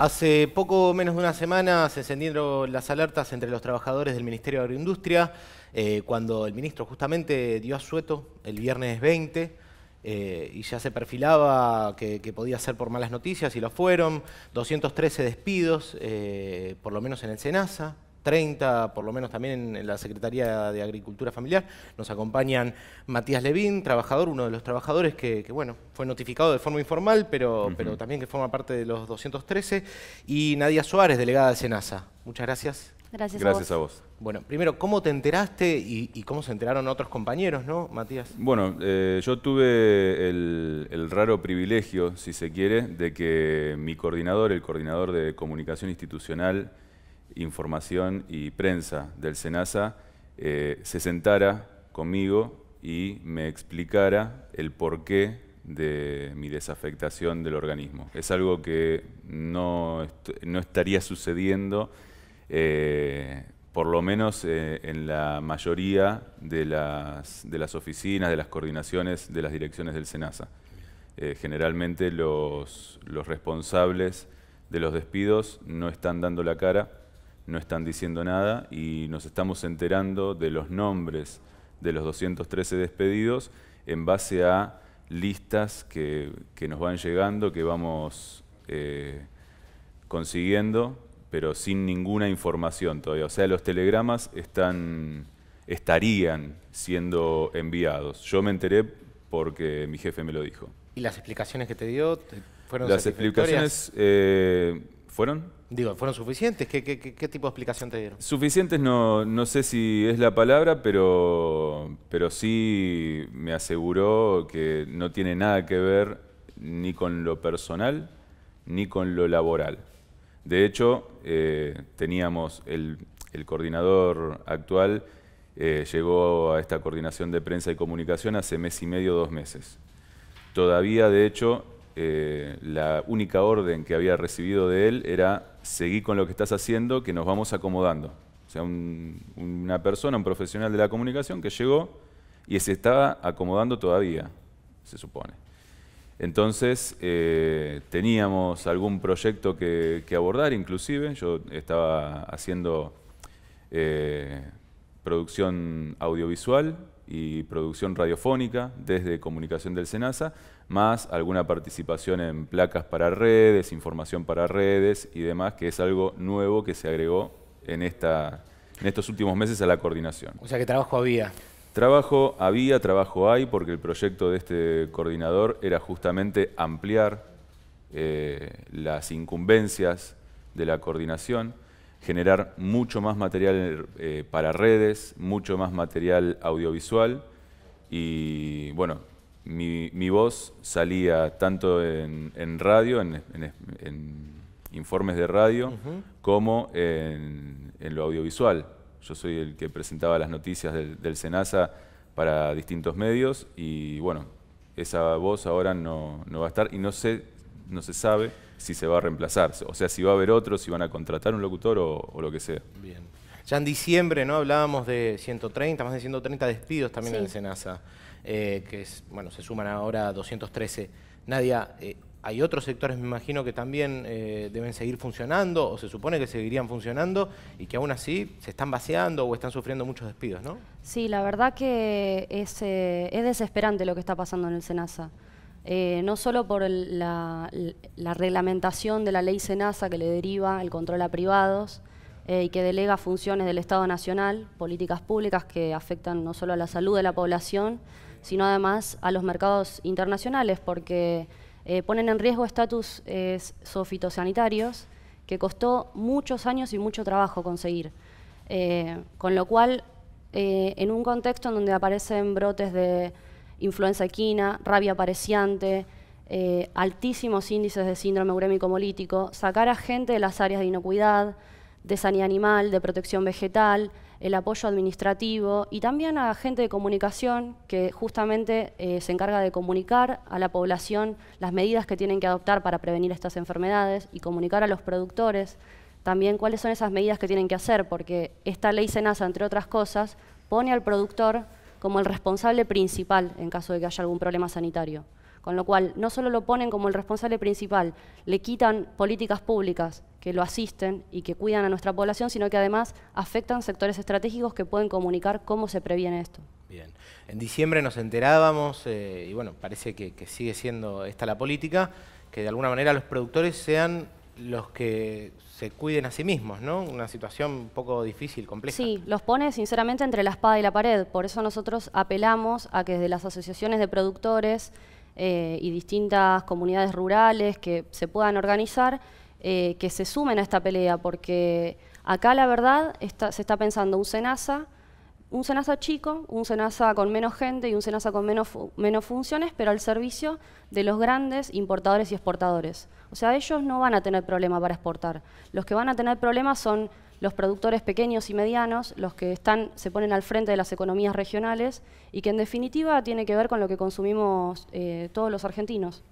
Hace poco menos de una semana se encendieron las alertas entre los trabajadores del Ministerio de Agroindustria eh, cuando el ministro justamente dio asueto el viernes 20 eh, y ya se perfilaba que, podía ser por malas noticias y lo fueron, 213 despidos, eh, por lo menos en el SENASA, por lo menos también en la Secretaría de Agricultura Familiar. Nos acompañan Matías Levín, trabajador, uno de los trabajadores que, bueno, fue notificado de forma informal, pero, pero también que forma parte de los 213, y Nadia Suárez, delegada de SENASA. Muchas gracias. Gracias, a, vos. Bueno, primero, ¿cómo te enteraste y, cómo se enteraron otros compañeros, no, Matías? Bueno, eh, yo tuve el, raro privilegio, si se quiere, de que mi coordinador, el coordinador de comunicación institucional Información y Prensa del SENASA eh, se sentara conmigo y me explicara el porqué de mi desafectación del organismo. Es algo que no, estaría sucediendo, eh, por lo menos eh, en la mayoría de las, oficinas, de las coordinaciones, de las direcciones del SENASA. generalmente los, los responsables de los despidos no están dando la cara no están diciendo nada y nos estamos enterando de los nombres de los 213 despedidos en base a listas que, nos van llegando, que vamos eh, consiguiendo, pero sin ninguna información todavía. O sea, los telegramas están, estarían siendo enviados. Yo me enteré porque mi jefe me lo dijo. ¿Y las explicaciones que te dio fueron Las explicaciones eh, fueron Digo, ¿fueron suficientes? ¿Qué, tipo de explicación te dieron? Suficientes no, sé si es la palabra, pero, pero sí me aseguró que no tiene nada que ver ni con lo personal ni con lo laboral. De hecho, eh, teníamos el, coordinador actual, eh, llegó a esta coordinación de prensa y comunicación hace mes y medio, dos meses. Todavía, de hecho, eh, la única orden que había recibido de él era seguí con lo que estás haciendo, que nos vamos acomodando. O sea, una persona, un profesional de la comunicación que llegó y se estaba acomodando todavía, se supone. Entonces, eh, teníamos algún proyecto que, abordar, inclusive. Yo estaba haciendo eh, producción audiovisual y producción radiofónica desde comunicación del SENASA, más alguna participación en placas para redes, información para redes y demás, que es algo nuevo que se agregó en, esta, en estos últimos meses a la coordinación. O sea que trabajo había. Trabajo había, trabajo hay, porque el proyecto de este coordinador era justamente ampliar eh, las incumbencias de la coordinación generar mucho más material eh, para redes, mucho más material audiovisual y bueno, mi, voz salía tanto en, radio, en, informes de radio, como en, lo audiovisual. Yo soy el que presentaba las noticias del, SENASA para distintos medios y bueno, esa voz ahora no, no va a estar y no sé no se sabe si se va a reemplazar. O sea, si va a haber otro, si van a contratar un locutor o, lo que sea. Bien. Ya en diciembre, ¿no? Hablábamos de 130, más de 130 despidos también en el SENASA, eh, que es, bueno, se suman ahora 213. Nadia, eh, hay otros sectores, me imagino, que también eh, deben seguir funcionando, o se supone que seguirían funcionando, y que aún así se están vaciando o están sufriendo muchos despidos, ¿no? Sí, la verdad que es, es desesperante lo que está pasando en el SENASA. Eh, no solo por la, reglamentación de la ley SENASA que le deriva el control a privados eh, y que delega funciones del Estado Nacional, políticas públicas que afectan no solo a la salud de la población, sino además a los mercados internacionales, porque eh, ponen en riesgo estatus sofitosanitarios que costó muchos años y mucho trabajo conseguir. con lo cual, en un contexto en donde aparecen brotes de influenza equina, rabia pareciante, eh, altísimos índices de síndrome urémico molítico sacar a gente de las áreas de inocuidad, de sanidad animal, de protección vegetal, el apoyo administrativo y también a gente de comunicación que justamente eh, se encarga de comunicar a la población las medidas que tienen que adoptar para prevenir estas enfermedades y comunicar a los productores también cuáles son esas medidas que tienen que hacer, porque esta ley SENASA, entre otras cosas, pone al productor como el responsable principal en caso de que haya algún problema sanitario. Con lo cual, no solo lo ponen como el responsable principal, le quitan políticas públicas que lo asisten y que cuidan a nuestra población, sino que además afectan sectores estratégicos que pueden comunicar cómo se previene esto. Bien. En diciembre nos enterábamos, eh, y bueno, parece que sigue siendo esta la política, que de alguna manera los productores sean los que se cuiden a sí mismos, ¿no? Una situación un poco difícil, compleja. Sí, los pone sinceramente entre la espada y la pared. Por eso nosotros apelamos a que desde las asociaciones de productores eh, y distintas comunidades rurales que se puedan organizar, eh, que se sumen a esta pelea, porque acá la verdad se está pensando un SENASA un SENASA chico, un SENASA con menos gente y un SENASA con menos, menos funciones, pero al servicio de los grandes importadores y exportadores. O sea, ellos no van a tener problema para exportar. Los que van a tener problemas son los productores pequeños y medianos, los que están, se ponen al frente de las economías regionales y que en definitiva tiene que ver con lo que consumimos eh, todos los argentinos.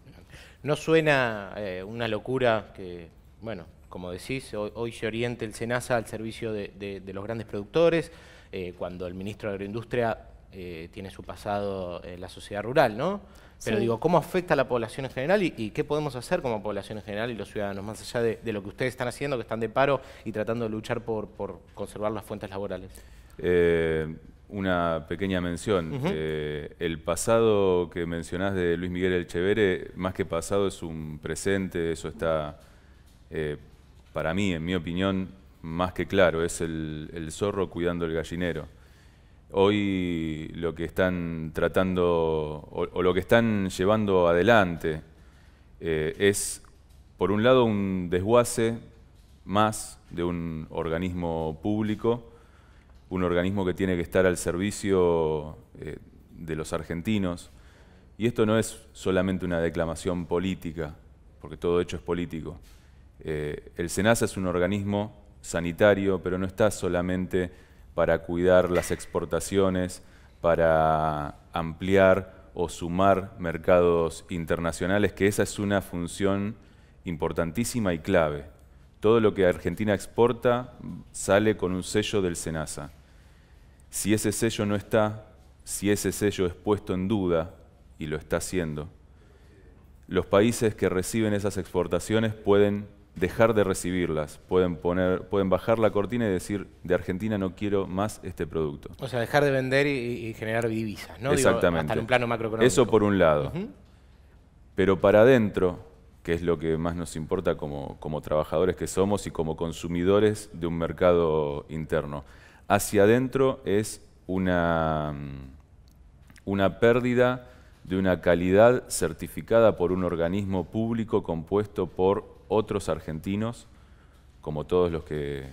¿No suena eh, una locura que, bueno, como decís, hoy, se oriente el SENASA al servicio de los grandes productores? Eh, cuando el ministro de Agroindustria eh, tiene su pasado en la sociedad rural, ¿no? Pero digo, ¿cómo afecta a la población en general y, qué podemos hacer como población en general y los ciudadanos, más allá de, lo que ustedes están haciendo, que están de paro y tratando de luchar por, conservar las fuentes laborales? Eh, una pequeña mención. el pasado que mencionás de Luis Miguel Elchevere, más que pasado es un presente, eso está, para mí, en mi opinión, más que claro, es el, zorro cuidando el gallinero. Hoy lo que están tratando o, lo que están llevando adelante eh, es, por un lado, un desguace más de un organismo público, un organismo que tiene que estar al servicio eh, de los argentinos. Y esto no es solamente una declamación política, porque todo hecho es político. Eh, el SENASA es un organismo sanitario, pero no está solamente para cuidar las exportaciones, para ampliar o sumar mercados internacionales, que esa es una función importantísima y clave. Todo lo que Argentina exporta sale con un sello del SENASA. Si ese sello no está, si ese sello es puesto en duda, y lo está haciendo, los países que reciben esas exportaciones pueden dejar de recibirlas. Pueden, poner, pueden bajar la cortina y decir, de Argentina no quiero más este producto. O sea, dejar de vender y, generar divisas, ¿no? Exactamente. hasta plano macroeconómico. Eso por un lado. Pero para adentro, que es lo que más nos importa como, como trabajadores que somos y como consumidores de un mercado interno. Hacia adentro es una, una pérdida de una calidad certificada por un organismo público compuesto por otros argentinos, como todos los que,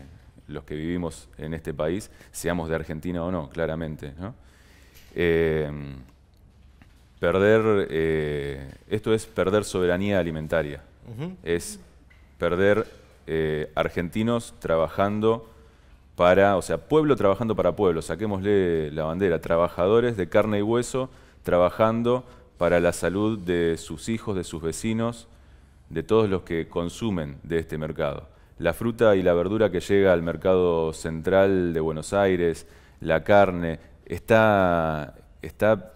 los que vivimos en este país, seamos de Argentina o no, claramente. Eh, perder, eh, esto es perder soberanía alimentaria, es perder eh, argentinos trabajando para, o sea, pueblo trabajando para pueblo, saquémosle la bandera, trabajadores de carne y hueso trabajando para la salud de sus hijos, de sus vecinos, de todos los que consumen de este mercado. La fruta y la verdura que llega al mercado central de Buenos Aires, la carne, está, está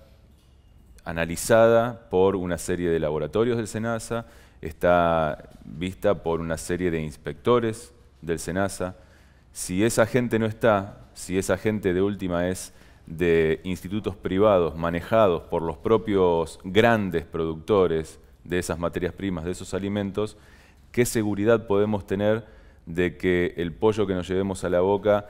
analizada por una serie de laboratorios del SENASA, está vista por una serie de inspectores del SENASA. Si esa gente no está, si esa gente de última es de institutos privados manejados por los propios grandes productores, de esas materias primas, de esos alimentos, qué seguridad podemos tener de que el pollo que nos llevemos a la boca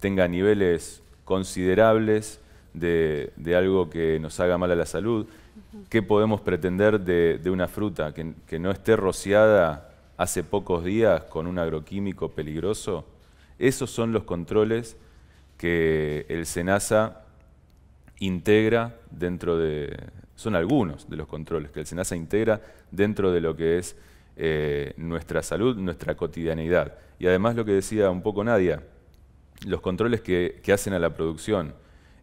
tenga niveles considerables de, algo que nos haga mal a la salud. ¿Qué podemos pretender de, una fruta que, que, no esté rociada hace pocos días con un agroquímico peligroso? Esos son los controles que el SENASA integra dentro de, son algunos de los controles que el SENASA integra dentro de lo que es eh, nuestra salud, nuestra cotidianidad Y además lo que decía un poco Nadia, los controles que, hacen a la producción.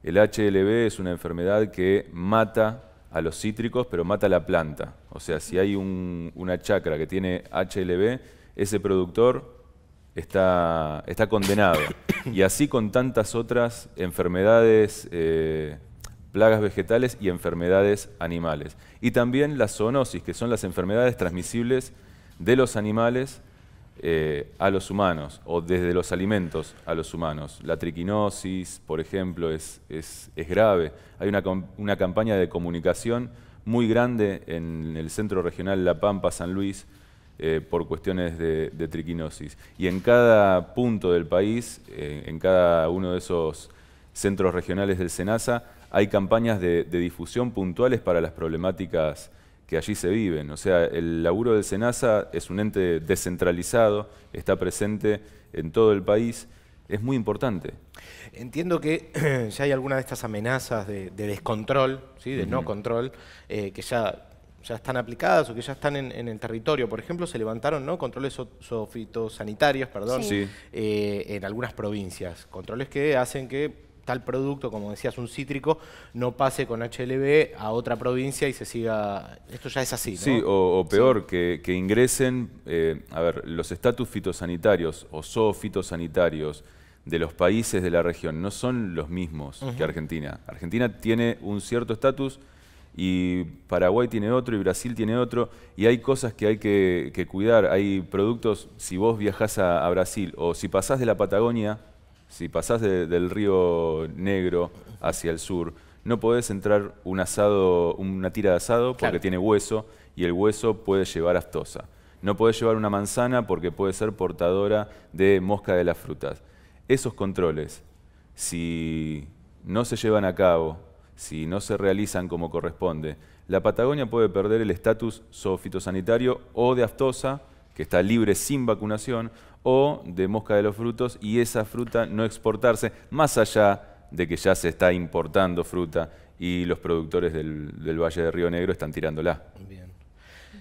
El HLB es una enfermedad que mata a los cítricos, pero mata a la planta. O sea, si hay una chacra que tiene HLB, ese productor está, está condenado. Y así con tantas otras enfermedades eh, plagas vegetales y enfermedades animales. Y también la zoonosis, que son las enfermedades transmisibles de los animales eh, a los humanos o desde los alimentos a los humanos. La triquinosis, por ejemplo, es, grave. Hay una, campaña de comunicación muy grande en el Centro Regional La Pampa, San Luis, eh, por cuestiones de, triquinosis. Y en cada punto del país, eh, en cada uno de esos centros regionales del SENASA, hay campañas de, difusión puntuales para las problemáticas que allí se viven. O sea, el laburo del SENASA es un ente descentralizado, está presente en todo el país, es muy importante. Entiendo que ya hay algunas de estas amenazas de, descontrol, de no control, eh, que ya ya están aplicadas o que ya están en, el territorio. Por ejemplo, se levantaron ¿no? controles fitosanitarios perdón, eh, en algunas provincias. Controles que hacen que tal producto, como decías, un cítrico, no pase con HLB a otra provincia y se siga... Esto ya es así, ¿no? Sí, o, peor, Que, ingresen, eh, a ver, los estatus fitosanitarios o zoofitosanitarios de los países de la región no son los mismos que Argentina. Argentina tiene un cierto estatus y Paraguay tiene otro y Brasil tiene otro y hay cosas que hay que, cuidar. Hay productos, si vos viajás a, a Brasil o si pasás de la Patagonia si pasás del río Negro hacia el sur, no podés entrar un asado, una tira de asado porque tiene hueso y el hueso puede llevar astosa. No podés llevar una manzana porque puede ser portadora de mosca de las frutas. Esos controles, si no se llevan a cabo, si no se realizan como corresponde, la Patagonia puede perder el estatus zoofitosanitario o de astosa, que está libre sin vacunación, o de mosca de los frutos y esa fruta no exportarse, más allá de que ya se está importando fruta y los productores del, Valle de Río Negro están tirándola. Bien.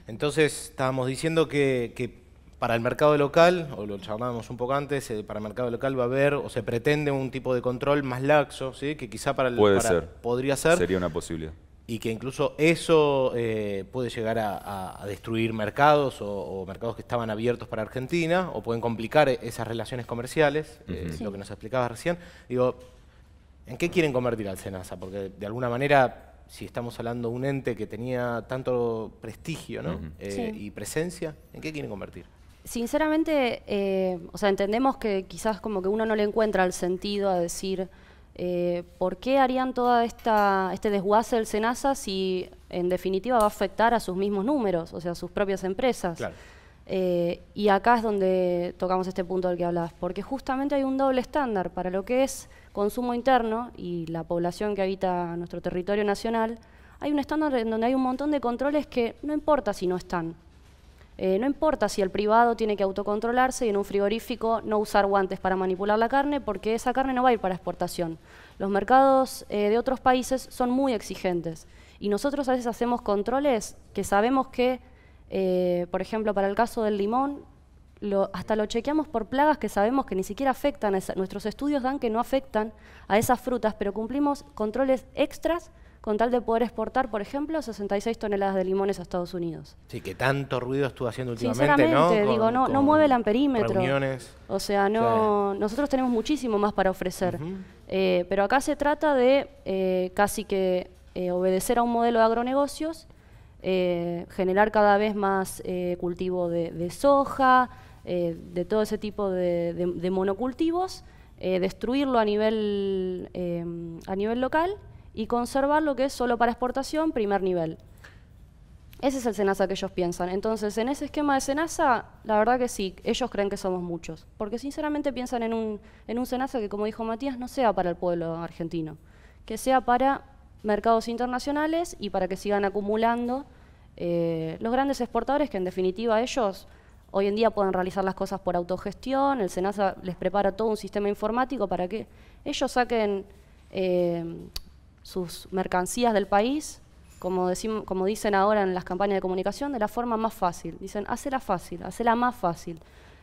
Entonces, estábamos diciendo que, para el mercado local, o lo charlábamos un poco antes, eh, para el mercado local va a haber o se pretende un tipo de control más laxo, ¿sí? que quizá para el... Puede Podría ser. Sería una posibilidad y que incluso eso eh, puede llegar a, destruir mercados o, mercados que estaban abiertos para Argentina o pueden complicar e, esas relaciones comerciales, eh, lo que nos explicabas recién. Digo, ¿en qué quieren convertir al SENASA? Porque de alguna manera, si estamos hablando de un ente que tenía tanto prestigio eh, y presencia, ¿en qué quieren convertir? Sinceramente, o sea, entendemos que quizás como que uno no le encuentra el sentido a decir eh, ¿Por qué harían todo este desguace del SENASA si en definitiva va a afectar a sus mismos números, o sea, a sus propias empresas? Eh, y acá es donde tocamos este punto del que hablabas, porque justamente hay un doble estándar para lo que es consumo interno y la población que habita nuestro territorio nacional. Hay un estándar en donde hay un montón de controles que no importa si no están, eh, no importa si el privado tiene que autocontrolarse y en un frigorífico no usar guantes para manipular la carne porque esa carne no va a ir para exportación. Los mercados eh, de otros países son muy exigentes y nosotros a veces hacemos controles que sabemos que, eh, por ejemplo, para el caso del limón, hasta lo chequeamos por plagas que sabemos que ni siquiera afectan, a nuestros estudios dan que no afectan a esas frutas, pero cumplimos controles extras con tal de poder exportar, por ejemplo, 66 toneladas de limones a Estados Unidos. Sí, que tanto ruido estuvo haciendo últimamente, Sinceramente, ¿no? digo, no, no mueve el amperímetro. Reuniones. O sea, no, nosotros tenemos muchísimo más para ofrecer. Eh, pero acá se trata de eh, casi que eh, obedecer a un modelo de agronegocios, generar cada vez más cultivo de, soja, de todo ese tipo de, monocultivos, destruirlo a nivel, a nivel local y conservar lo que es solo para exportación, primer nivel. Ese es el SENASA que ellos piensan. Entonces, en ese esquema de SENASA, la verdad que sí, ellos creen que somos muchos. Porque sinceramente piensan en un, en un SENASA que, como dijo Matías, no sea para el pueblo argentino, que sea para mercados internacionales y para que sigan acumulando eh, los grandes exportadores que en definitiva ellos hoy en día pueden realizar las cosas por autogestión, el SENASA les prepara todo un sistema informático para que ellos saquen eh, sus mercancías del país, como, como dicen ahora en las campañas de comunicación, de la forma más fácil. Dicen, hacela fácil, hacela más fácil.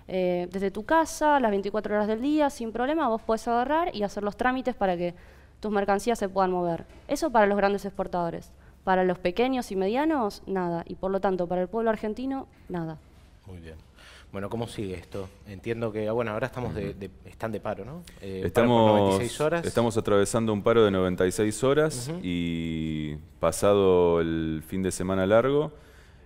Eh, desde tu casa, las 24 horas del día, sin problema, vos puedes agarrar y hacer los trámites para que tus mercancías se puedan mover. Eso para los grandes exportadores. Para los pequeños y medianos, nada. Y por lo tanto, para el pueblo argentino, nada. Muy bien. Bueno, ¿cómo sigue esto? Entiendo que, ah, bueno, ahora estamos de, están de paro, ¿no? Eh, estamos, estamos atravesando un paro de 96 horas y pasado el fin de semana largo,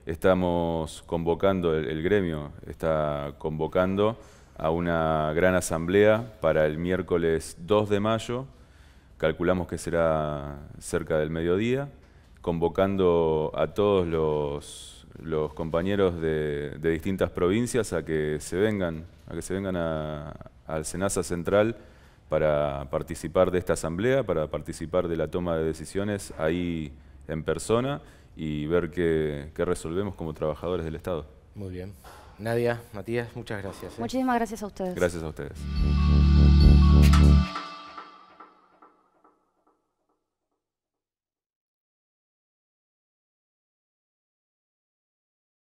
estamos convocando, el, gremio está convocando a una gran asamblea para el miércoles 2 de mayo, calculamos que será cerca del mediodía, convocando a todos los los compañeros de, distintas provincias a que se vengan, a que se vengan al Senasa Central para participar de esta asamblea, para participar de la toma de decisiones ahí en persona y ver qué, resolvemos como trabajadores del Estado. Muy bien. Nadia, Matías, muchas gracias. ¿eh? Muchísimas gracias a ustedes. Gracias a ustedes.